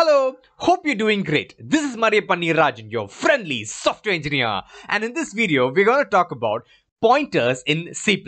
Hello, hope you're doing great. This is Mariapani Rajan, your friendly software engineer. And in this video, we're going to talk about pointers in C++.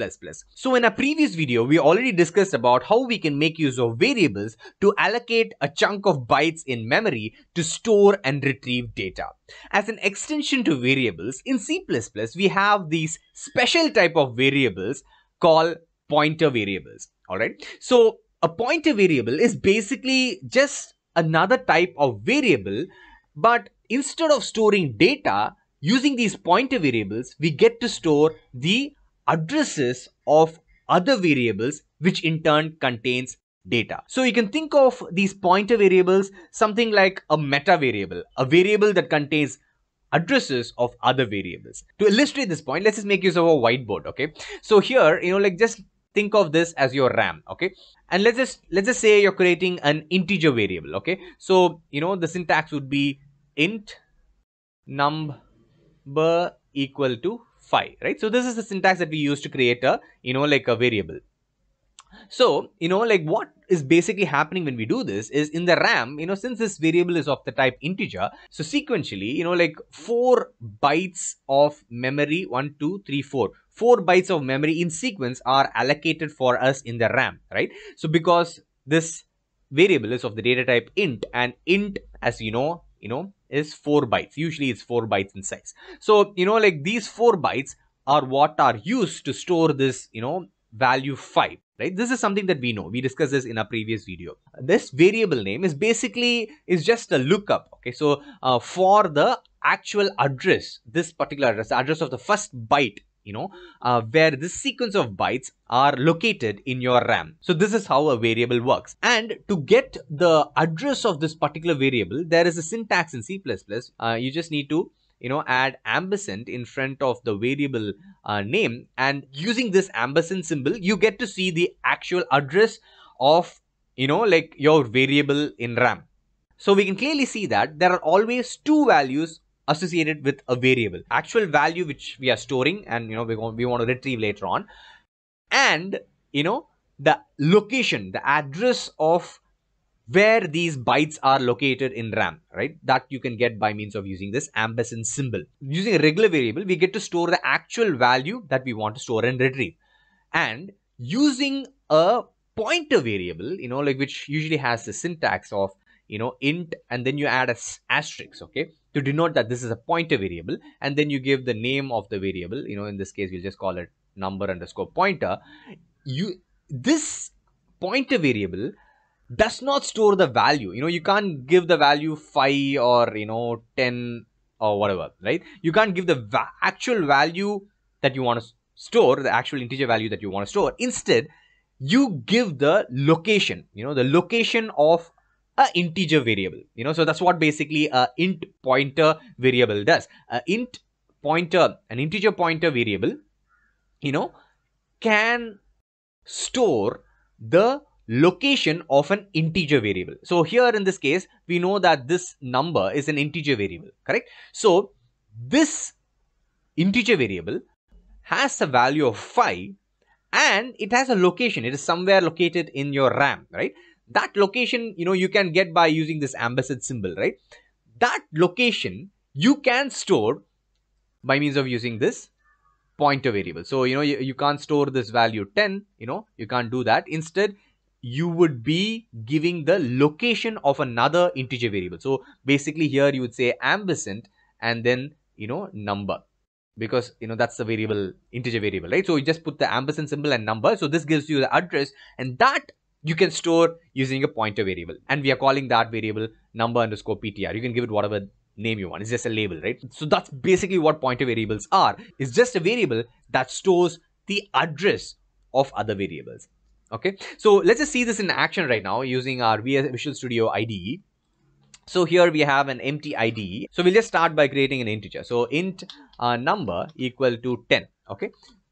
So in a previous video, we already discussed about how we can make use of variables to allocate a chunk of bytes in memory to store and retrieve data. As an extension to variables, in C++ we have these special type of variables called pointer variables. Alright, so a pointer variable is basically just another type of variable, but instead of storing data, using these pointer variables, we get to store the addresses of other variables, which in turn contains data. So you can think of these pointer variables, something like a meta variable, a variable that contains addresses of other variables. To illustrate this point, let's just make use of a whiteboard, okay? So here, you know, like just think of this as your ram okay and let's just let's just say you're creating an integer variable okay so you know the syntax would be int number equal to 5 right so this is the syntax that we use to create a you know like a variable so, you know, like what is basically happening when we do this is in the RAM, you know, since this variable is of the type integer, so sequentially, you know, like four bytes of memory, one, two, three, four, four bytes of memory in sequence are allocated for us in the RAM, right? So because this variable is of the data type int and int, as you know, you know, is four bytes. Usually it's four bytes in size. So, you know, like these four bytes are what are used to store this, you know, value 5 right this is something that we know we discussed this in our previous video this variable name is basically is just a lookup okay so uh, for the actual address this particular address address of the first byte you know uh, where this sequence of bytes are located in your ram so this is how a variable works and to get the address of this particular variable there is a syntax in c++ uh, you just need to you know add ampersand in front of the variable uh, name and using this ampersand symbol you get to see the actual address of you know like your variable in ram so we can clearly see that there are always two values associated with a variable actual value which we are storing and you know we want, we want to retrieve later on and you know the location the address of where these bytes are located in RAM, right? That you can get by means of using this ampersand symbol. Using a regular variable, we get to store the actual value that we want to store and retrieve. And using a pointer variable, you know, like which usually has the syntax of, you know, int and then you add a asterisk, okay? To denote that this is a pointer variable and then you give the name of the variable, you know, in this case, we'll just call it number underscore pointer. You, this pointer variable does not store the value you know you can't give the value 5 or you know 10 or whatever right you can't give the va actual value that you want to store the actual integer value that you want to store instead you give the location you know the location of a integer variable you know so that's what basically a int pointer variable does a int pointer an integer pointer variable you know can store the location of an integer variable. So here in this case, we know that this number is an integer variable, correct? So this integer variable has a value of 5 and it has a location. It is somewhere located in your RAM, right? That location, you know, you can get by using this ampersand symbol, right? That location you can store by means of using this pointer variable. So, you know, you, you can't store this value 10, you know, you can't do that. Instead, you would be giving the location of another integer variable. So basically here you would say ambiscent and then, you know, number because, you know, that's the variable, integer variable, right? So you just put the ambiscent symbol and number. So this gives you the address and that you can store using a pointer variable. And we are calling that variable number underscore PTR. You can give it whatever name you want. It's just a label, right? So that's basically what pointer variables are. It's just a variable that stores the address of other variables okay so let's just see this in action right now using our visual studio ide so here we have an empty ide so we'll just start by creating an integer so int uh, number equal to 10 okay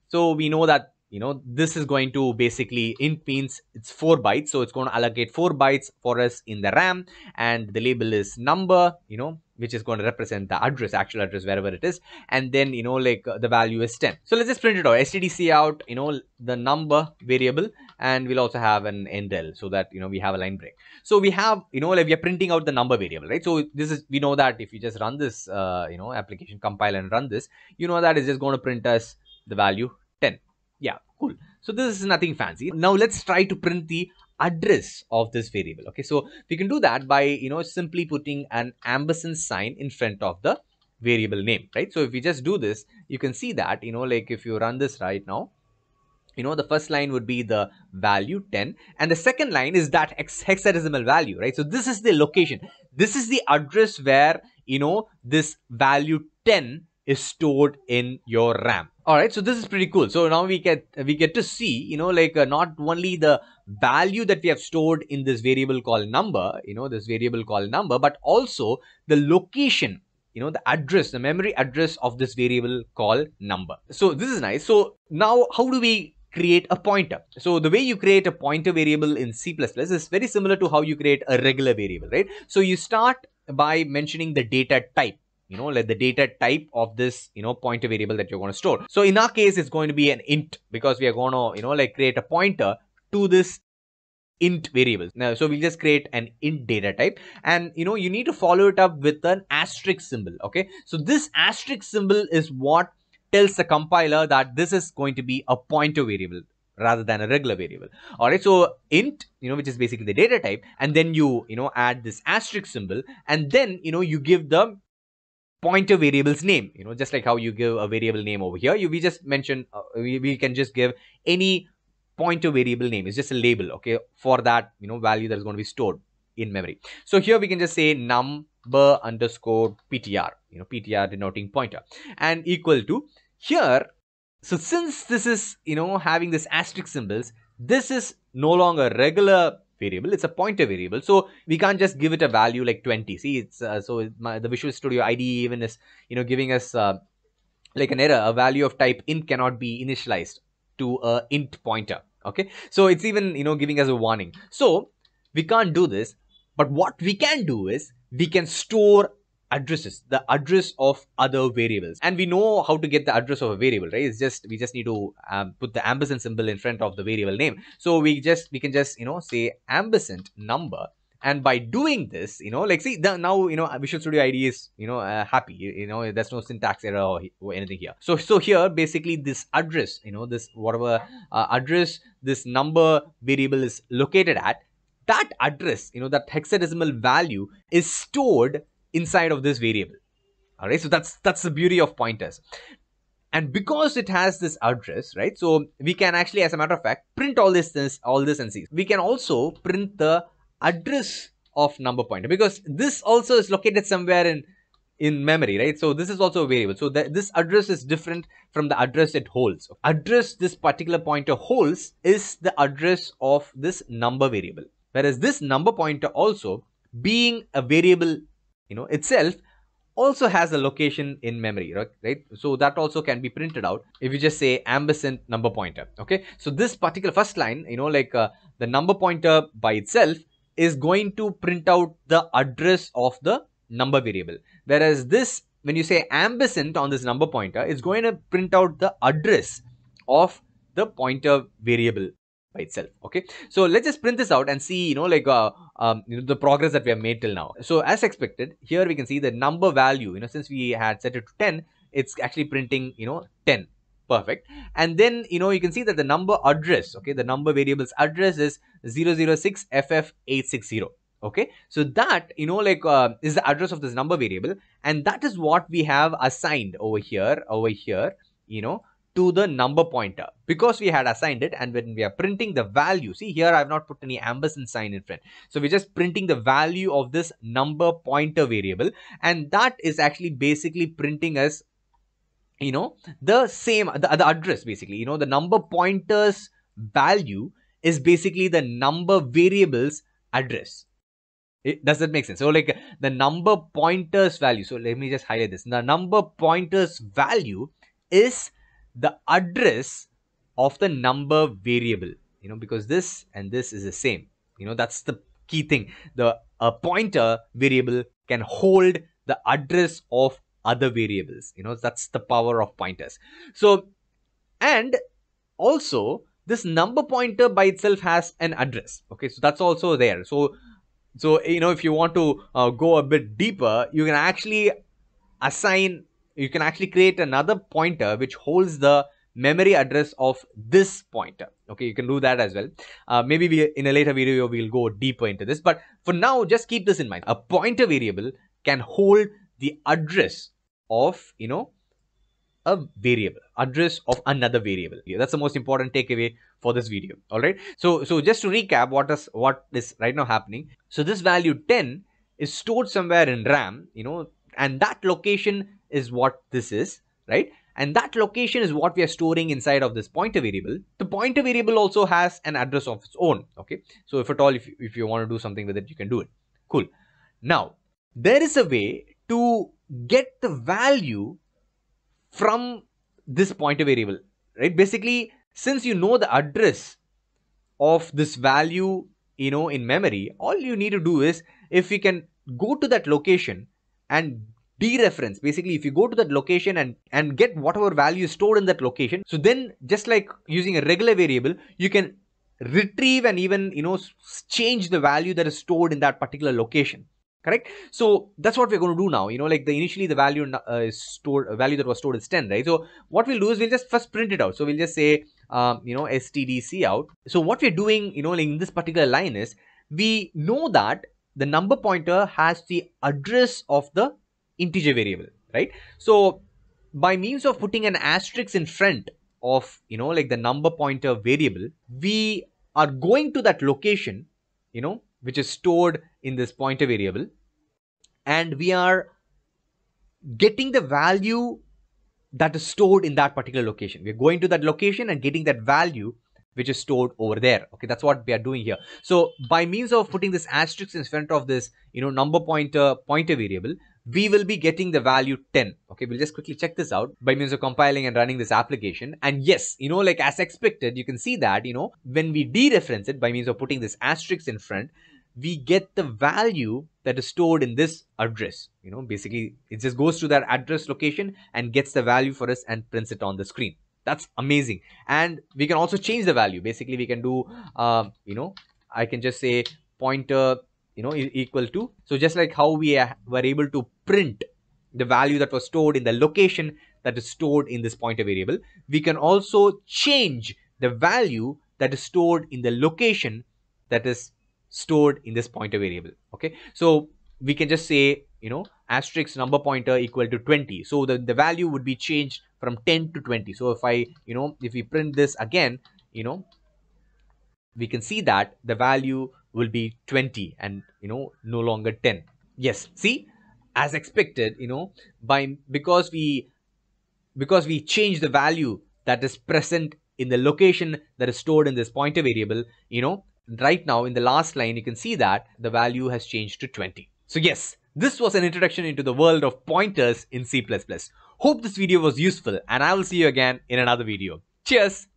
so we know that you know this is going to basically int means it's 4 bytes so it's going to allocate 4 bytes for us in the ram and the label is number you know which is going to represent the address actual address wherever it is and then you know like uh, the value is 10 so let's just print it out stdc out you know the number variable and we'll also have an endl so that you know we have a line break so we have you know like we are printing out the number variable right so this is we know that if you just run this uh, you know application compile and run this you know that is just going to print us the value 10 yeah cool so this is nothing fancy now let's try to print the address of this variable okay so we can do that by you know simply putting an ampersand sign in front of the variable name right so if we just do this you can see that you know like if you run this right now you know the first line would be the value 10 and the second line is that hexadecimal value right so this is the location this is the address where you know this value 10 is stored in your ram all right so this is pretty cool so now we get we get to see you know like uh, not only the value that we have stored in this variable called number you know this variable called number but also the location you know the address the memory address of this variable called number so this is nice so now how do we create a pointer. So the way you create a pointer variable in C++ is very similar to how you create a regular variable, right? So you start by mentioning the data type you know like the data type of this you know pointer variable that you're going to store so in our case it's going to be an int because we are going to you know like create a pointer to this int variable now so we'll just create an int data type and you know you need to follow it up with an asterisk symbol okay so this asterisk symbol is what tells the compiler that this is going to be a pointer variable rather than a regular variable. All right, so int, you know, which is basically the data type, and then you, you know, add this asterisk symbol, and then, you know, you give the pointer variable's name, you know, just like how you give a variable name over here, you, we just mentioned, uh, we, we can just give any pointer variable name, it's just a label, okay, for that, you know, value that is going to be stored in memory. So here we can just say num bur underscore ptr, you know, ptr denoting pointer and equal to here. So since this is, you know, having this asterisk symbols, this is no longer regular variable it's a pointer variable so we can't just give it a value like 20 see it's uh, so my, the visual studio ide even is you know giving us uh, like an error a value of type int cannot be initialized to a int pointer okay so it's even you know giving us a warning so we can't do this but what we can do is we can store addresses the address of other variables and we know how to get the address of a variable right it's just we just need to um, put the ampersand symbol in front of the variable name so we just we can just you know say ampersand number and by doing this you know like see the, now you know visual studio id is you know uh, happy you, you, know there's no syntax error or, or, anything here so so here basically this address you know this whatever uh, address this number variable is located at that address, you know, that hexadecimal value is stored inside of this variable. All right, so that's that's the beauty of pointers. And because it has this address, right? So we can actually, as a matter of fact, print all this, this all this and see. We can also print the address of number pointer because this also is located somewhere in in memory, right? So this is also a variable. So this address is different from the address it holds. Address this particular pointer holds is the address of this number variable. Whereas this number pointer also being a variable, you know, itself also has a location in memory, right? So that also can be printed out if you just say ampersand number pointer, okay? So this particular first line, you know, like uh, the number pointer by itself is going to print out the address of the number variable. Whereas this, when you say ampersand on this number pointer, it's going to print out the address of the pointer variable by itself okay so let's just print this out and see you know like uh, um, you know the progress that we have made till now so as expected here we can see the number value you know since we had set it to 10 it's actually printing you know 10 perfect and then you know you can see that the number address okay the number variables address is 006ff860 okay so that you know like uh, is the address of this number variable and that is what we have assigned over here over here you know to the number pointer because we had assigned it and when we are printing the value see here i've not put any ampersand sign in front so we're just printing the value of this number pointer variable and that is actually basically printing us you know the same the, the address basically you know the number pointers value is basically the number variables address it, does that make sense so like the number pointers value so let me just highlight this the number pointers value is the address of the number variable you know because this and this is the same you know that's the key thing the a pointer variable can hold the address of other variables you know that's the power of pointers so and also this number pointer by itself has an address okay so that's also there so so you know if you want to uh, go a bit deeper you can actually assign you can actually create another pointer which holds the memory address of this pointer okay you can do that as well uh, maybe we in a later video we'll go deeper into this but for now just keep this in mind a pointer variable can hold the address of you know a variable address of another variable yeah, that's the most important takeaway for this video all right so so just to recap what is what is right now happening so this value 10 is stored somewhere in ram you know and that location is what this is, right? And that location is what we are storing inside of this pointer variable. The pointer variable also has an address of its own, okay? So if at all, if, if you want to do something with it, you can do it. Cool. Now, there is a way to get the value from this pointer variable, right? Basically, since you know the address of this value, you know, in memory, all you need to do is if you can go to that location and dereference basically if you go to that location and and get whatever value is stored in that location so then just like using a regular variable you can retrieve and even you know change the value that is stored in that particular location correct so that's what we're going to do now you know like the initially the value uh, is stored uh, value that was stored is 10 right so what we'll do is we'll just first print it out so we'll just say um, you know stdc out so what we're doing you know like in this particular line is we know that the number pointer has the address of the integer variable, right? So by means of putting an asterisk in front of, you know, like the number pointer variable, we are going to that location, you know, which is stored in this pointer variable and we are getting the value that is stored in that particular location. We're going to that location and getting that value which is stored over there. Okay, that's what we are doing here. So by means of putting this asterisk in front of this, you know, number pointer pointer variable, we will be getting the value 10. Okay, we'll just quickly check this out by means of compiling and running this application. And yes, you know, like as expected, you can see that, you know, when we dereference it by means of putting this asterisk in front, we get the value that is stored in this address. You know, basically it just goes to that address location and gets the value for us and prints it on the screen. That's amazing. And we can also change the value. Basically, we can do, uh, you know, I can just say pointer you know equal to so just like how we were able to print the value that was stored in the location that is stored in this pointer variable we can also change the value that is stored in the location that is stored in this pointer variable okay so we can just say you know asterisk number pointer equal to 20 so the, the value would be changed from 10 to 20 so if i you know if we print this again you know we can see that the value will be 20 and you know no longer 10 yes see as expected you know by because we because we change the value that is present in the location that is stored in this pointer variable you know right now in the last line you can see that the value has changed to 20 so yes this was an introduction into the world of pointers in C++. Hope this video was useful and I will see you again in another video. Cheers!